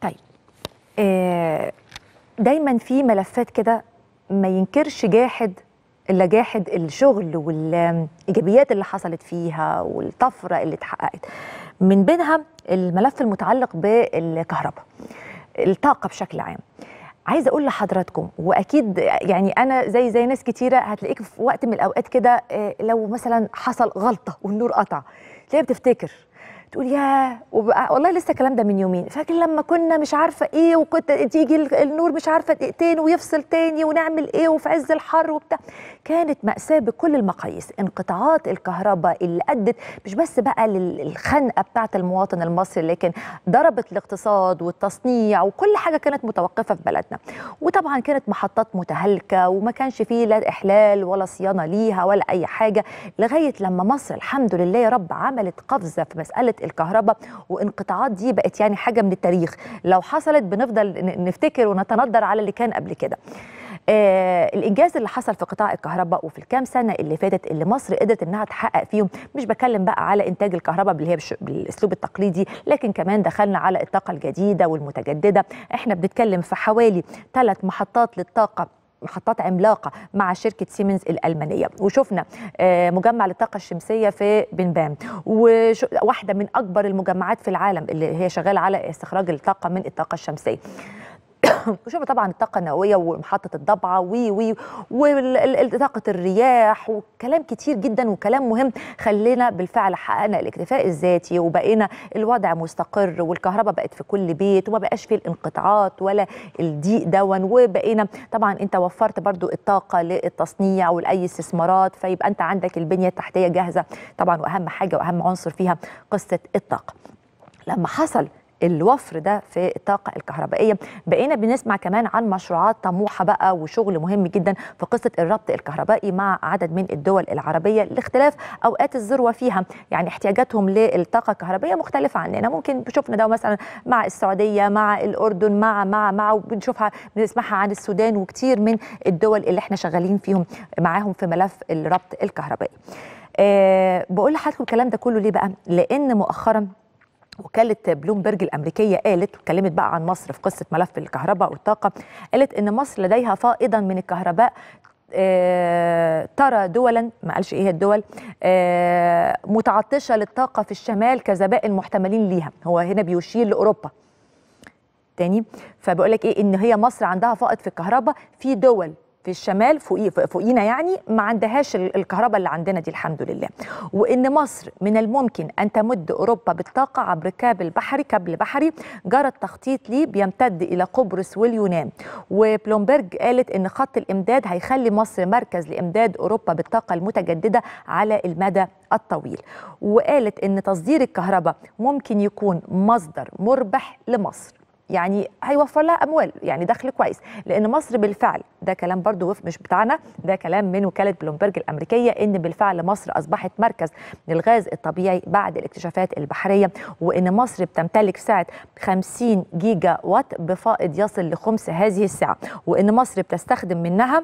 طيب آه، دايما في ملفات كده ما ينكرش جاحد الا جاحد الشغل والايجابيات اللي حصلت فيها والطفره اللي اتحققت من بينها الملف المتعلق بالكهرباء الطاقه بشكل عام عايزه اقول لحضراتكم واكيد يعني انا زي زي ناس كتيره هتلاقيك في وقت من الاوقات كده آه، لو مثلا حصل غلطه والنور قطع تلاقيها بتفتكر تقول يا وبقى والله لسه الكلام ده من يومين فاكر لما كنا مش عارفه ايه وكنت تيجي النور مش عارفه دقيقتين ويفصل تاني ونعمل ايه وفي عز الحر وبتاع كانت ماساه بكل المقاييس انقطاعات الكهرباء اللي ادت مش بس بقى للخنقه بتاعه المواطن المصري لكن ضربت الاقتصاد والتصنيع وكل حاجه كانت متوقفه في بلدنا وطبعا كانت محطات متهالكه وما كانش فيه لا احلال ولا صيانه ليها ولا اي حاجه لغايه لما مصر الحمد لله يا رب عملت قفزه في مساله قطعت الكهرباء وانقطاعات دي بقت يعني حاجه من التاريخ لو حصلت بنفضل نفتكر ونتندر على اللي كان قبل كده آه الانجاز اللي حصل في قطاع الكهرباء وفي الكام سنه اللي فاتت اللي مصر قدرت انها تحقق فيهم مش بكلم بقى على انتاج الكهرباء اللي هي بالاسلوب التقليدي لكن كمان دخلنا على الطاقه الجديده والمتجدده احنا بنتكلم في حوالي ثلاث محطات للطاقه محطات عملاقه مع شركه سيمنز الالمانيه وشفنا آه، مجمع للطاقه الشمسيه في بنبام وواحده من اكبر المجمعات في العالم اللي هي شغاله على استخراج الطاقه من الطاقه الشمسيه وشوف طبعا الطاقه النوويه ومحطه الضبعه و وطاقه الرياح وكلام كتير جدا وكلام مهم خلينا بالفعل حققنا الاكتفاء الذاتي وبقينا الوضع مستقر والكهرباء بقت في كل بيت وما بقاش في الانقطاعات ولا الضيق دون وبقينا طبعا انت وفرت برضو الطاقه للتصنيع ولاي استثمارات فيبقى انت عندك البنيه التحتيه جاهزه طبعا واهم حاجه واهم عنصر فيها قصه الطاقه لما حصل الوفر ده في الطاقه الكهربائيه بقينا بنسمع كمان عن مشروعات طموحه بقى وشغل مهم جدا في قصه الربط الكهربائي مع عدد من الدول العربيه لاختلاف اوقات الذروه فيها يعني احتياجاتهم للطاقه الكهربائيه مختلفه عننا ممكن شفنا ده مثلا مع السعوديه مع الاردن مع مع مع وبنشوفها بنسمعها عن السودان وكتير من الدول اللي احنا شغالين فيهم معاهم في ملف الربط الكهربائي أه بقول لحضرتك الكلام ده كله ليه بقى لان مؤخرا وكالة بلومبرج الأمريكية قالت واتكلمت بقى عن مصر في قصة ملف الكهرباء والطاقة قالت إن مصر لديها فائضا من الكهرباء آه، ترى دولا ما قالش ايه الدول آه، متعطشه للطاقه في الشمال كزبائن محتملين ليها هو هنا بيشير لاوروبا تاني فبقول لك ايه ان هي مصر عندها فائض في الكهرباء في دول في الشمال فوقي فوقينا يعني ما عندهاش الكهرباء اللي عندنا دي الحمد لله وان مصر من الممكن ان تمد اوروبا بالطاقه عبر كابل بحري كابل بحري جرى التخطيط ليه بيمتد الى قبرص واليونان وبلومبرج قالت ان خط الامداد هيخلي مصر مركز لامداد اوروبا بالطاقه المتجدده على المدى الطويل وقالت ان تصدير الكهرباء ممكن يكون مصدر مربح لمصر يعني هيوفر لها اموال يعني دخل كويس لان مصر بالفعل ده كلام برضو مش بتاعنا ده كلام من وكاله بلومبرج الامريكيه ان بالفعل مصر اصبحت مركز للغاز الطبيعي بعد الاكتشافات البحريه وان مصر بتمتلك سعه 50 جيجا وات بفائض يصل لخمس هذه السعه وان مصر بتستخدم منها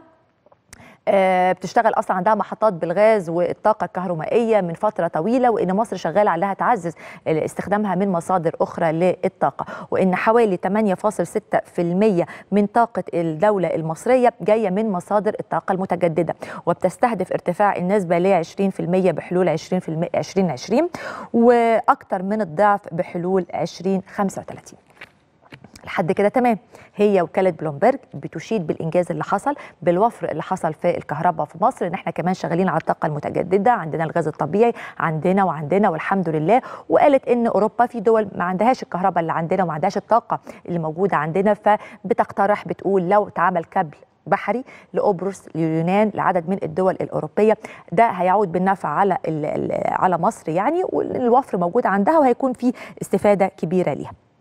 آه، بتشتغل اصلا عندها محطات بالغاز والطاقه الكهرومائيه من فتره طويله وان مصر شغاله عليها تعزز استخدامها من مصادر اخرى للطاقه وان حوالي 8.6% من طاقه الدوله المصريه جايه من مصادر الطاقه المتجدده وبتستهدف ارتفاع النسبه ل 20% بحلول 20 2020 واكثر من الضعف بحلول 2035 لحد كده تمام هي وكاله بلومبرج بتشيد بالانجاز اللي حصل بالوفر اللي حصل في الكهرباء في مصر ان احنا كمان شغالين على الطاقه المتجدده عندنا الغاز الطبيعي عندنا وعندنا والحمد لله وقالت ان اوروبا في دول ما عندهاش الكهرباء اللي عندنا وما عندهاش الطاقه اللي موجوده عندنا فبتقترح بتقول لو اتعمل كابل بحري لقبرص لليونان لعدد من الدول الاوروبيه ده هيعود بالنفع على على مصر يعني والوفر موجود عندها وهيكون في استفاده كبيره ليها